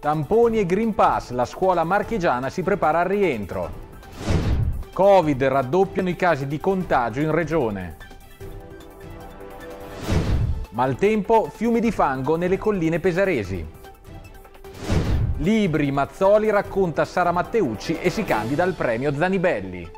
Tamponi e Green Pass, la scuola marchigiana si prepara al rientro. Covid raddoppiano i casi di contagio in regione. Maltempo, fiumi di fango nelle colline pesaresi. Libri Mazzoli racconta Sara Matteucci e si candida al premio Zanibelli.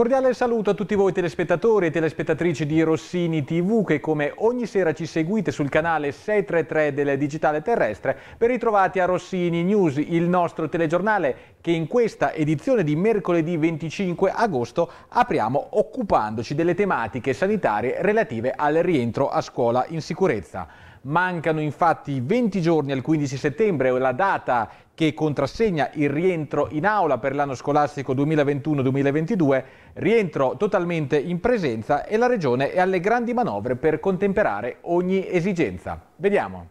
cordiale saluto a tutti voi telespettatori e telespettatrici di Rossini TV che come ogni sera ci seguite sul canale 633 del Digitale Terrestre per ritrovati a Rossini News, il nostro telegiornale che in questa edizione di mercoledì 25 agosto apriamo occupandoci delle tematiche sanitarie relative al rientro a scuola in sicurezza. Mancano infatti 20 giorni al 15 settembre, la data che contrassegna il rientro in aula per l'anno scolastico 2021-2022, rientro totalmente in presenza e la Regione è alle grandi manovre per contemperare ogni esigenza. Vediamo.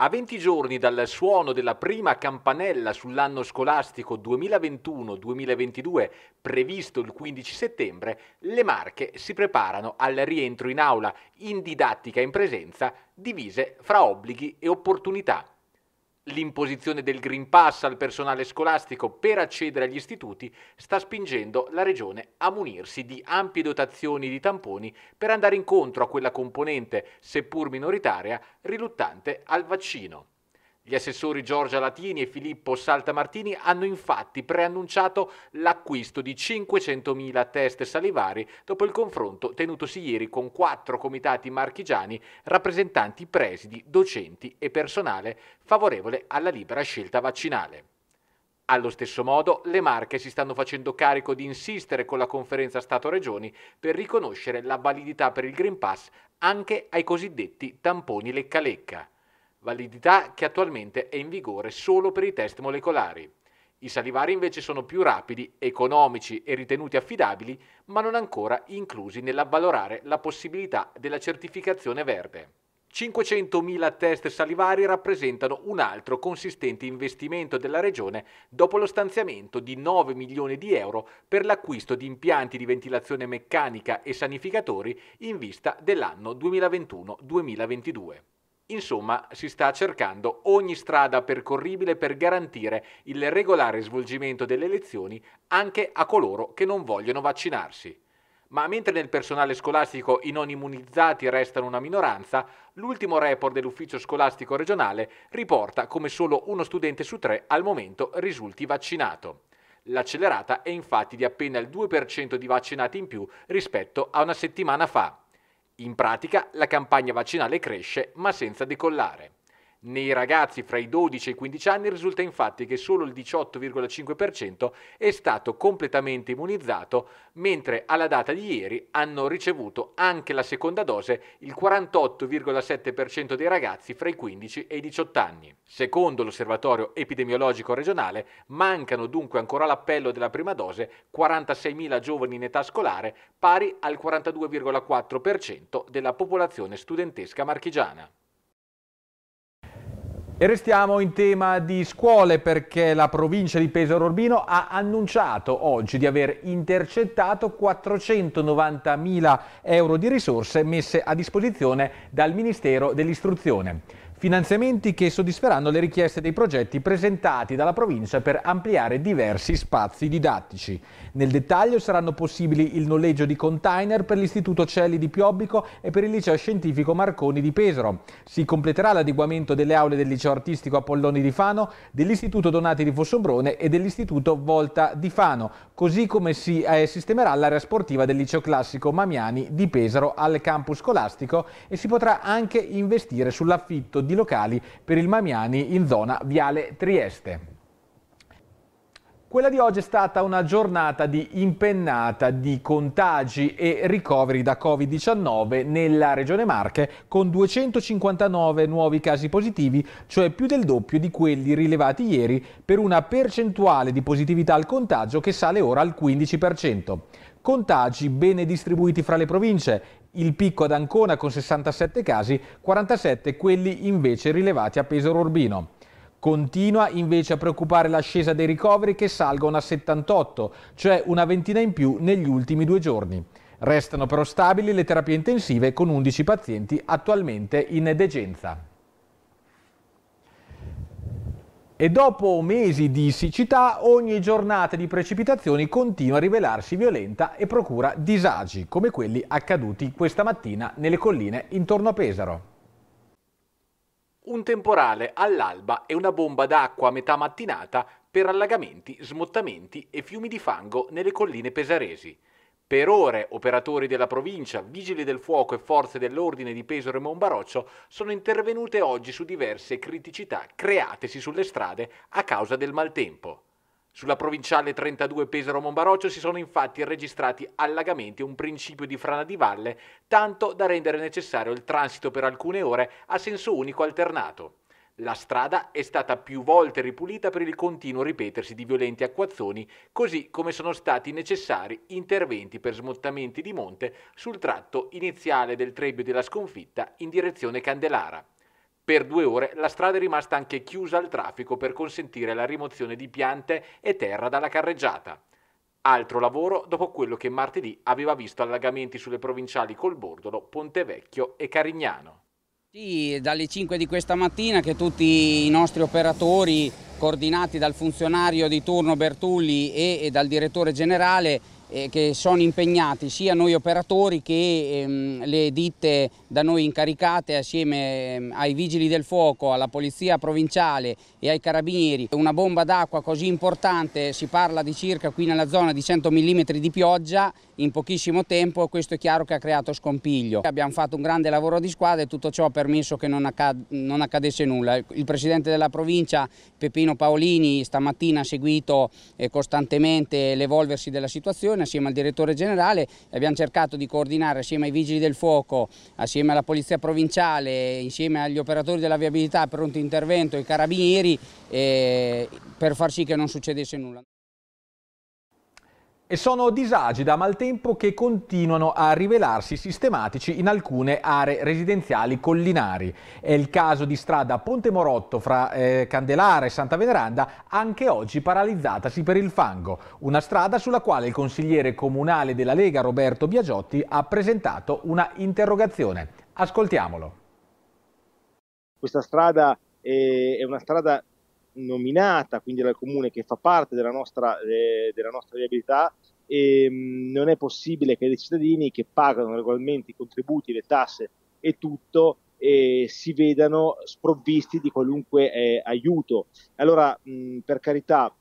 A 20 giorni dal suono della prima campanella sull'anno scolastico 2021-2022, previsto il 15 settembre, le Marche si preparano al rientro in aula in didattica in presenza, divise fra obblighi e opportunità. L'imposizione del Green Pass al personale scolastico per accedere agli istituti sta spingendo la Regione a munirsi di ampie dotazioni di tamponi per andare incontro a quella componente, seppur minoritaria, riluttante al vaccino. Gli assessori Giorgia Latini e Filippo Saltamartini hanno infatti preannunciato l'acquisto di 500.000 test salivari dopo il confronto tenutosi ieri con quattro comitati marchigiani rappresentanti presidi, docenti e personale favorevole alla libera scelta vaccinale. Allo stesso modo, le Marche si stanno facendo carico di insistere con la conferenza Stato-Regioni per riconoscere la validità per il Green Pass anche ai cosiddetti tamponi lecca-lecca validità che attualmente è in vigore solo per i test molecolari. I salivari invece sono più rapidi, economici e ritenuti affidabili, ma non ancora inclusi nell'avvalorare la possibilità della certificazione verde. 500.000 test salivari rappresentano un altro consistente investimento della Regione dopo lo stanziamento di 9 milioni di euro per l'acquisto di impianti di ventilazione meccanica e sanificatori in vista dell'anno 2021-2022. Insomma, si sta cercando ogni strada percorribile per garantire il regolare svolgimento delle elezioni anche a coloro che non vogliono vaccinarsi. Ma mentre nel personale scolastico i non immunizzati restano una minoranza, l'ultimo report dell'ufficio scolastico regionale riporta come solo uno studente su tre al momento risulti vaccinato. L'accelerata è infatti di appena il 2% di vaccinati in più rispetto a una settimana fa. In pratica la campagna vaccinale cresce ma senza decollare. Nei ragazzi fra i 12 e i 15 anni risulta infatti che solo il 18,5% è stato completamente immunizzato, mentre alla data di ieri hanno ricevuto anche la seconda dose il 48,7% dei ragazzi fra i 15 e i 18 anni. Secondo l'Osservatorio epidemiologico regionale, mancano dunque ancora l'appello della prima dose 46.000 giovani in età scolare, pari al 42,4% della popolazione studentesca marchigiana. E restiamo in tema di scuole perché la provincia di Pesaro Urbino ha annunciato oggi di aver intercettato 490.000 euro di risorse messe a disposizione dal Ministero dell'Istruzione finanziamenti che soddisferanno le richieste dei progetti presentati dalla provincia per ampliare diversi spazi didattici. Nel dettaglio saranno possibili il noleggio di container per l'Istituto Celli di Piobbico e per il Liceo Scientifico Marconi di Pesaro. Si completerà l'adeguamento delle aule del Liceo Artistico Apolloni di Fano, dell'Istituto Donati di Fossombrone e dell'Istituto Volta di Fano, così come si eh, sistemerà l'area sportiva del Liceo Classico Mamiani di Pesaro al campus scolastico e si potrà anche investire sull'affitto di locali per il Mamiani in zona Viale Trieste. Quella di oggi è stata una giornata di impennata di contagi e ricoveri da Covid-19 nella regione Marche con 259 nuovi casi positivi, cioè più del doppio di quelli rilevati ieri per una percentuale di positività al contagio che sale ora al 15% contagi bene distribuiti fra le province il picco ad Ancona con 67 casi, 47 quelli invece rilevati a Pesaro Urbino. Continua invece a preoccupare l'ascesa dei ricoveri che salgono a 78, cioè una ventina in più negli ultimi due giorni. Restano però stabili le terapie intensive con 11 pazienti attualmente in degenza e dopo mesi di siccità ogni giornata di precipitazioni continua a rivelarsi violenta e procura disagi come quelli accaduti questa mattina nelle colline intorno a Pesaro. Un temporale all'alba e una bomba d'acqua a metà mattinata per allagamenti, smottamenti e fiumi di fango nelle colline pesaresi. Per ore operatori della provincia, vigili del fuoco e forze dell'ordine di Pesaro e Monbaroccio sono intervenute oggi su diverse criticità createsi sulle strade a causa del maltempo. Sulla provinciale 32 Pesaro-Monbaroccio si sono infatti registrati allagamenti e un principio di frana di valle, tanto da rendere necessario il transito per alcune ore a senso unico alternato. La strada è stata più volte ripulita per il continuo ripetersi di violenti acquazzoni, così come sono stati necessari interventi per smottamenti di monte sul tratto iniziale del Trebbio della Sconfitta in direzione Candelara. Per due ore la strada è rimasta anche chiusa al traffico per consentire la rimozione di piante e terra dalla carreggiata. Altro lavoro dopo quello che martedì aveva visto allagamenti sulle provinciali Colbordolo, Vecchio e Carignano. Sì, dalle 5 di questa mattina che tutti i nostri operatori coordinati dal funzionario di turno Bertulli e, e dal direttore generale eh, che sono impegnati sia noi operatori che ehm, le ditte da noi incaricate assieme ehm, ai vigili del fuoco, alla polizia provinciale e ai carabinieri. Una bomba d'acqua così importante, si parla di circa qui nella zona di 100 mm di pioggia in pochissimo tempo e questo è chiaro che ha creato scompiglio. Abbiamo fatto un grande lavoro di squadra e tutto ciò ha permesso che non, accad non accadesse nulla. Il presidente della provincia Peppino Paolini stamattina ha seguito eh, costantemente l'evolversi della situazione situazione assieme al direttore generale abbiamo cercato di coordinare assieme ai vigili del fuoco, assieme alla polizia provinciale, insieme agli operatori della viabilità, pronto intervento, i carabinieri eh, per far sì che non succedesse nulla e sono disagi da maltempo che continuano a rivelarsi sistematici in alcune aree residenziali collinari. È il caso di strada Ponte Morotto fra eh, Candelara e Santa Veneranda, anche oggi paralizzatasi per il fango, una strada sulla quale il consigliere comunale della Lega Roberto Biagiotti ha presentato una interrogazione. Ascoltiamolo. Questa strada è una strada nominata, quindi dal comune che fa parte della nostra, eh, della nostra viabilità, e, ehm, mh, non è possibile che dei cittadini che pagano regolarmente i contributi, le tasse e tutto eh, si vedano sprovvisti di qualunque eh, aiuto. Allora, mh, per carità,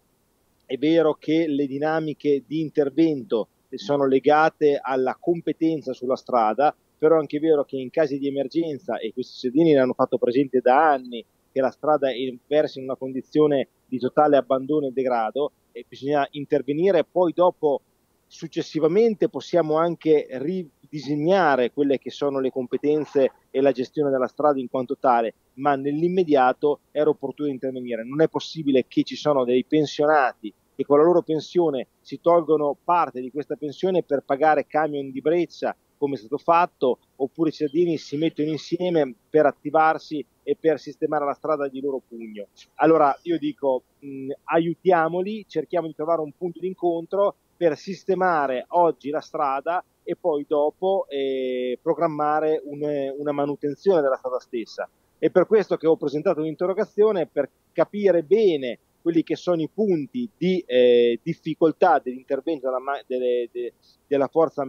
è vero che le dinamiche di intervento sono legate alla competenza sulla strada, però è anche vero che in casi di emergenza, e questi cittadini l'hanno fatto presente da anni, che la strada è versa in una condizione di totale abbandono e degrado e bisogna intervenire poi dopo successivamente possiamo anche ridisegnare quelle che sono le competenze e la gestione della strada in quanto tale, ma nell'immediato era opportuno intervenire. Non è possibile che ci sono dei pensionati che con la loro pensione si tolgono parte di questa pensione per pagare camion di breccia come è stato fatto, oppure i cittadini si mettono insieme per attivarsi e per sistemare la strada di loro pugno. Allora io dico mh, mm, aiutiamoli, cerchiamo di trovare un punto d'incontro per sistemare oggi la strada e poi dopo eh, programmare un, una manutenzione della strada stessa. È per questo che ho presentato un'interrogazione per capire bene quelli che sono i punti di eh, difficoltà dell'intervento della, delle, de, della forza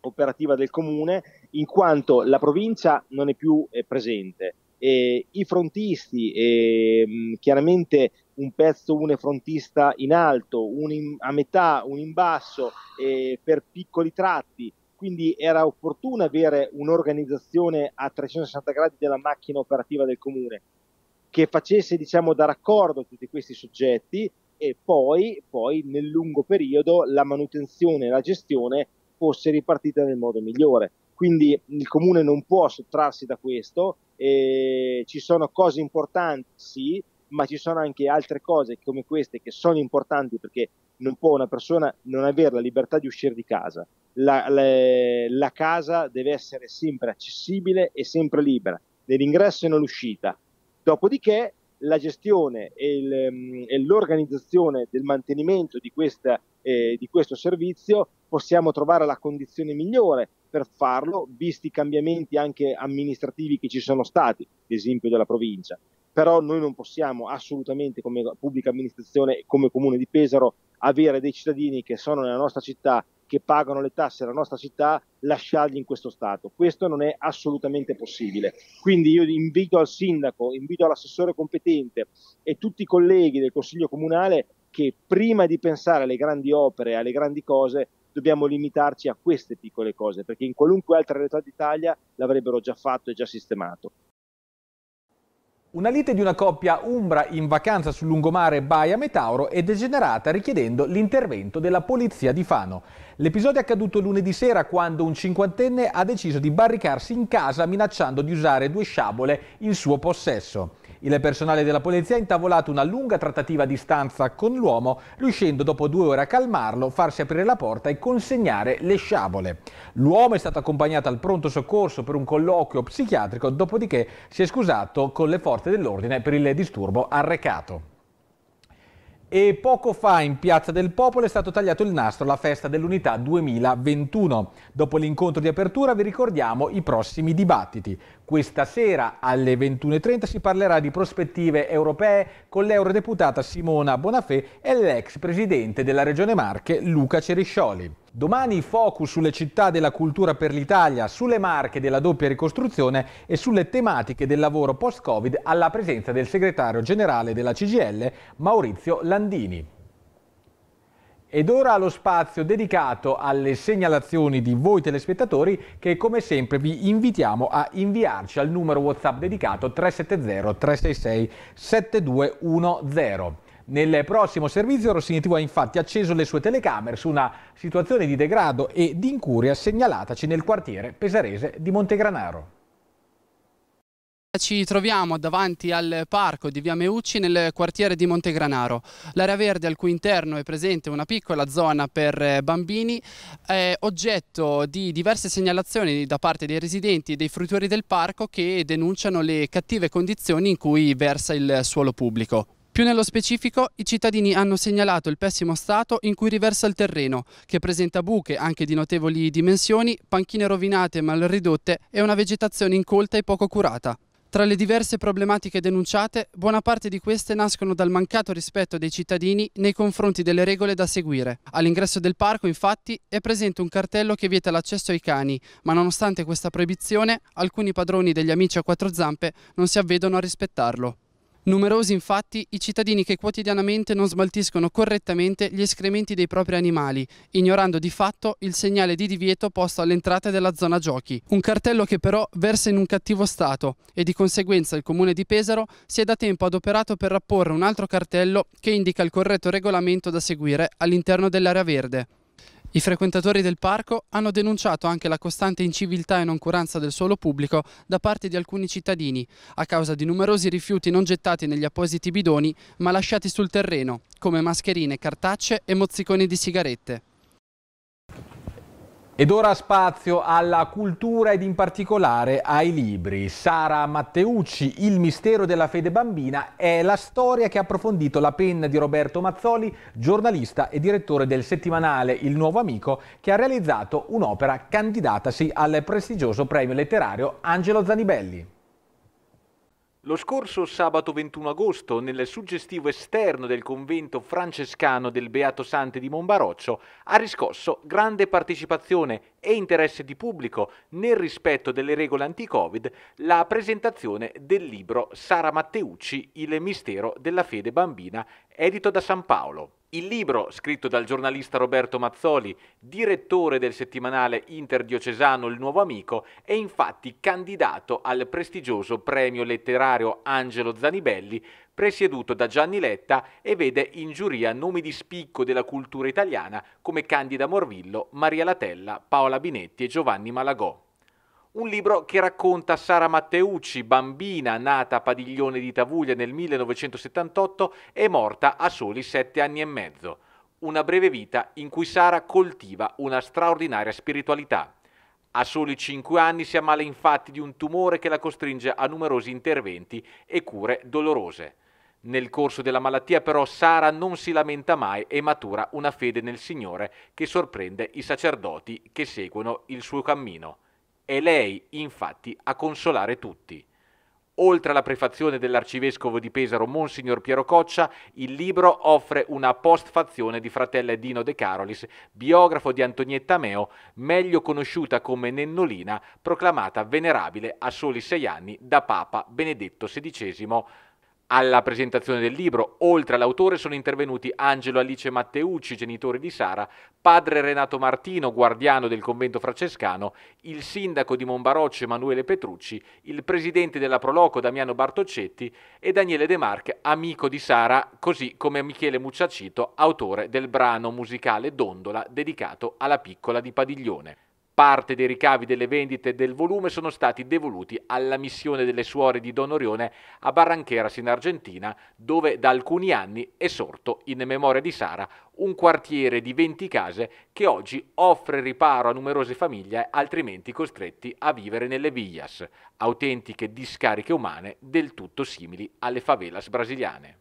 operativa del comune, in quanto la provincia non è più eh, presente, eh, i frontisti, eh, chiaramente un pezzo une frontista in alto, un in, a metà, un in basso, eh, per piccoli tratti. Quindi era opportuno avere un'organizzazione a 360 gradi della macchina operativa del comune che facesse diciamo, da raccordo tutti questi soggetti e poi, poi nel lungo periodo la manutenzione e la gestione fosse ripartita nel modo migliore quindi il comune non può sottrarsi da questo, eh, ci sono cose importanti sì, ma ci sono anche altre cose come queste che sono importanti perché non può una persona non avere la libertà di uscire di casa, la, la, la casa deve essere sempre accessibile e sempre libera, nell'ingresso e nell'uscita, dopodiché la gestione e, l'organizzazione del mantenimento di, questa, eh, di questo servizio possiamo trovare la condizione migliore per farlo, visti i cambiamenti anche amministrativi che ci sono stati, ad esempio della provincia. Però noi non possiamo assolutamente come pubblica amministrazione, come comune di Pesaro, avere dei cittadini che sono nella nostra città, che pagano le tasse della nostra città, lasciarli in questo stato. Questo non è assolutamente possibile. Quindi io invito al sindaco, invito all'assessore competente e tutti i colleghi del Consiglio Comunale che prima di pensare alle grandi opere, alle grandi cose, dobbiamo limitarci a queste piccole cose, perché in qualunque altra realtà d'Italia l'avrebbero già fatto e già sistemato. Una lite di una coppia umbra in vacanza sul lungomare Baia Metauro è degenerata richiedendo l'intervento della polizia di Fano. L'episodio è accaduto lunedì sera quando un cinquantenne ha deciso di barricarsi in casa minacciando di usare due sciabole in suo possesso. Il personale della polizia ha intavolato una lunga trattativa a distanza con l'uomo, riuscendo dopo due ore a calmarlo, farsi aprire la porta e consegnare le sciabole. L'uomo è stato accompagnato al pronto soccorso per un colloquio psichiatrico, dopodiché si è scusato con le forze dell'ordine per il disturbo arrecato. E poco fa in Piazza del Popolo è stato tagliato il nastro alla festa dell'unità 2021. Dopo l'incontro di apertura vi ricordiamo i prossimi dibattiti. Questa sera alle 21.30 si parlerà di prospettive europee con l'eurodeputata Simona Bonafè e l'ex presidente della Regione Marche Luca Ceriscioli. Domani focus sulle città della cultura per l'Italia, sulle marche della doppia ricostruzione e sulle tematiche del lavoro post-Covid alla presenza del segretario generale della CGL Maurizio Landini. Ed ora lo spazio dedicato alle segnalazioni di voi telespettatori che come sempre vi invitiamo a inviarci al numero WhatsApp dedicato 370 366 7210. Nel prossimo servizio Rossini TV ha infatti acceso le sue telecamere su una situazione di degrado e di incuria segnalataci nel quartiere pesarese di Montegranaro ci troviamo davanti al parco di Via Meucci nel quartiere di Montegranaro. L'area verde al cui interno è presente una piccola zona per eh, bambini è oggetto di diverse segnalazioni da parte dei residenti e dei fruitori del parco che denunciano le cattive condizioni in cui versa il suolo pubblico. Più nello specifico, i cittadini hanno segnalato il pessimo stato in cui riversa il terreno, che presenta buche anche di notevoli dimensioni, panchine rovinate e mal ridotte e una vegetazione incolta e poco curata. Tra le diverse problematiche denunciate, buona parte di queste nascono dal mancato rispetto dei cittadini nei confronti delle regole da seguire. All'ingresso del parco, infatti, è presente un cartello che vieta l'accesso ai cani, ma nonostante questa proibizione, alcuni padroni degli amici a quattro zampe non si avvedono a rispettarlo. Numerosi infatti i cittadini che quotidianamente non smaltiscono correttamente gli escrementi dei propri animali, ignorando di fatto il segnale di divieto posto all'entrata della zona giochi. Un cartello che però versa in un cattivo stato e di conseguenza il comune di Pesaro si è da tempo adoperato per rapporre un altro cartello che indica il corretto regolamento da seguire all'interno dell'area verde. I frequentatori del parco hanno denunciato anche la costante inciviltà e noncuranza del suolo pubblico da parte di alcuni cittadini, a causa di numerosi rifiuti non gettati negli appositi bidoni ma lasciati sul terreno, come mascherine, cartacce e mozziconi di sigarette. Ed ora spazio alla cultura ed in particolare ai libri. Sara Matteucci, Il mistero della fede bambina, è la storia che ha approfondito la penna di Roberto Mazzoli, giornalista e direttore del settimanale Il Nuovo Amico, che ha realizzato un'opera candidatasi al prestigioso premio letterario Angelo Zanibelli. Lo scorso sabato 21 agosto, nel suggestivo esterno del convento francescano del Beato Sante di Monbaroccio, ha riscosso grande partecipazione e interesse di pubblico, nel rispetto delle regole anti-Covid, la presentazione del libro Sara Matteucci, Il mistero della fede bambina, edito da San Paolo. Il libro, scritto dal giornalista Roberto Mazzoli, direttore del settimanale interdiocesano Il Nuovo Amico, è infatti candidato al prestigioso premio letterario Angelo Zanibelli, presieduto da Gianni Letta e vede in giuria nomi di spicco della cultura italiana come Candida Morvillo, Maria Latella, Paola Binetti e Giovanni Malagò un libro che racconta Sara Matteucci, bambina nata a Padiglione di Tavuglia nel 1978 e morta a soli sette anni e mezzo. Una breve vita in cui Sara coltiva una straordinaria spiritualità. A soli cinque anni si ammala infatti di un tumore che la costringe a numerosi interventi e cure dolorose. Nel corso della malattia però Sara non si lamenta mai e matura una fede nel Signore che sorprende i sacerdoti che seguono il suo cammino. È lei, infatti, a consolare tutti. Oltre alla prefazione dell'arcivescovo di Pesaro Monsignor Piero Coccia, il libro offre una postfazione di fratella Dino De Carolis, biografo di Antonietta Meo, meglio conosciuta come Nennolina, proclamata venerabile a soli sei anni da Papa Benedetto XVI alla presentazione del libro, oltre all'autore, sono intervenuti Angelo Alice Matteucci, genitore di Sara, padre Renato Martino, guardiano del convento francescano, il sindaco di Monbarocce Emanuele Petrucci, il presidente della Proloco Damiano Bartoccetti e Daniele De Marche, amico di Sara, così come Michele Mucciacito, autore del brano musicale Dondola dedicato alla piccola di Padiglione. Parte dei ricavi delle vendite e del volume sono stati devoluti alla missione delle suore di Don Orione a Barranqueras in Argentina, dove da alcuni anni è sorto, in memoria di Sara, un quartiere di 20 case che oggi offre riparo a numerose famiglie altrimenti costretti a vivere nelle villas, autentiche discariche umane del tutto simili alle favelas brasiliane.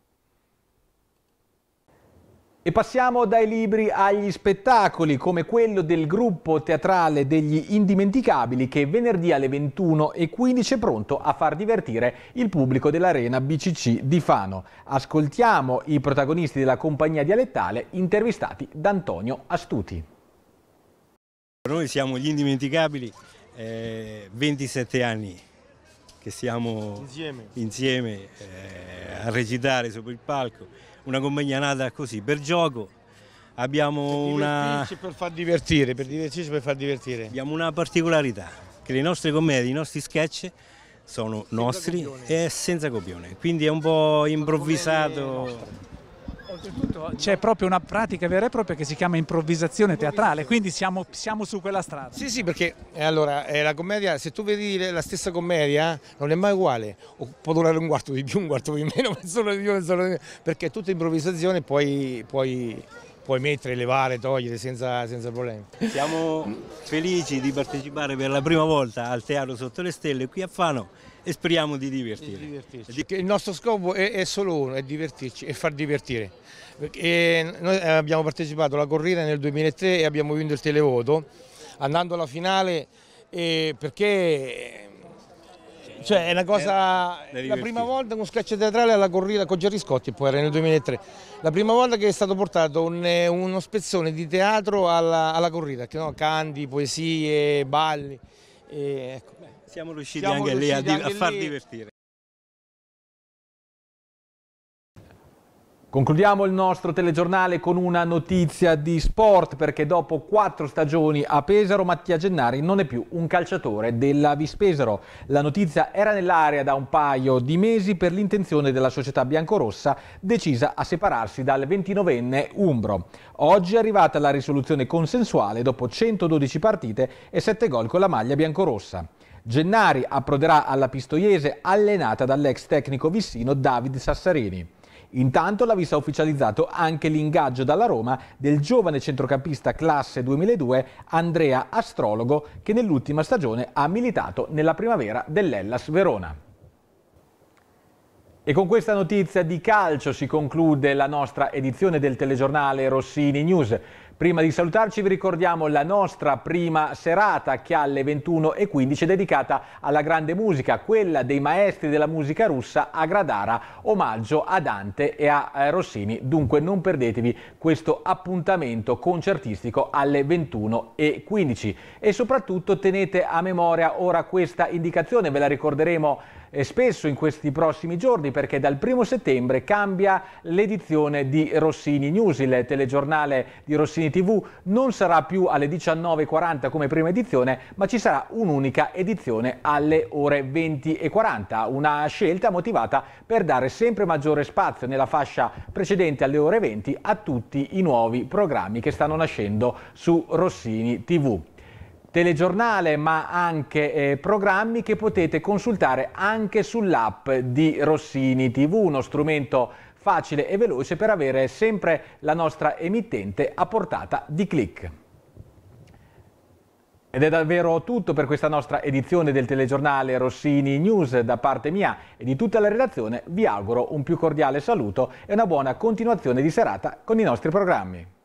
E passiamo dai libri agli spettacoli, come quello del gruppo teatrale degli Indimenticabili che venerdì alle 21.15 è pronto a far divertire il pubblico dell'Arena BCC di Fano. Ascoltiamo i protagonisti della compagnia dialettale intervistati da Antonio Astuti. Noi siamo gli Indimenticabili, eh, 27 anni che siamo insieme, insieme eh, a recitare sopra il palco una compagnia nata così per gioco. Abbiamo per una. Per far divertire, per divertirci per far divertire. Abbiamo una particolarità, che le nostre commedie, i nostri sketch sono senza nostri copione. e senza copione, quindi è un po' improvvisato. Oltretutto c'è proprio una pratica vera e propria che si chiama improvvisazione teatrale, quindi siamo, siamo su quella strada. Sì, sì, perché eh, allora eh, la commedia, se tu vedi la stessa commedia, non è mai uguale, o può durare un quarto di più, un quarto di meno, solo di più, mezz'ora di meno, perché è tutta improvvisazione poi, poi puoi mettere, levare, togliere senza, senza, problemi. Siamo felici di partecipare per la prima volta al Teatro Sotto le Stelle qui a Fano e speriamo di divertirci. Il nostro scopo è, è, solo uno, è divertirci e far divertire. E eh, noi eh, abbiamo partecipato alla corrida nel 2003 e abbiamo vinto il televoto andando alla finale perché eh, cioè è una cosa, la prima volta con scaccia teatrale alla corrida con Gerry Scotti, poi era nel 2003, la prima volta che è stato portato un, uno spezzone di teatro alla, alla corrida, no? canti, poesie, balli, e, ecco. Siamo riusciti Siamo anche riusciti lì a, anche a far lì. divertire. Concludiamo il nostro telegiornale con una notizia di sport perché dopo quattro stagioni a Pesaro Mattia Gennari non è più un calciatore della Vispesaro. La notizia era nell'area da un paio di mesi per l'intenzione della società biancorossa decisa a separarsi dal 29enne Umbro. Oggi è arrivata la risoluzione consensuale dopo 112 partite e 7 gol con la maglia biancorossa. Gennari approderà alla Pistoiese allenata dall'ex tecnico vissino David Sassarini. Intanto la vista ha ufficializzato anche l'ingaggio dalla Roma del giovane centrocampista classe 2002 Andrea Astrologo che nell'ultima stagione ha militato nella primavera dell'Ellas Verona. E con questa notizia di calcio si conclude la nostra edizione del telegiornale Rossini News. Prima di salutarci vi ricordiamo la nostra prima serata che alle 21.15 dedicata alla grande musica, quella dei maestri della musica russa a Gradara, omaggio a Dante e a eh, Rossini. Dunque non perdetevi questo appuntamento concertistico alle 21.15 e soprattutto tenete a memoria ora questa indicazione, ve la ricorderemo spesso in questi prossimi giorni perché dal primo settembre cambia l'edizione di Rossini News, il telegiornale di Rossini TV non sarà più alle 19.40 come prima edizione ma ci sarà un'unica edizione alle ore 20.40, una scelta motivata per dare sempre maggiore spazio nella fascia precedente alle ore 20 a tutti i nuovi programmi che stanno nascendo su Rossini TV telegiornale ma anche eh, programmi che potete consultare anche sull'app di Rossini TV, uno strumento facile e veloce per avere sempre la nostra emittente a portata di clic. Ed è davvero tutto per questa nostra edizione del telegiornale Rossini News. Da parte mia e di tutta la redazione vi auguro un più cordiale saluto e una buona continuazione di serata con i nostri programmi.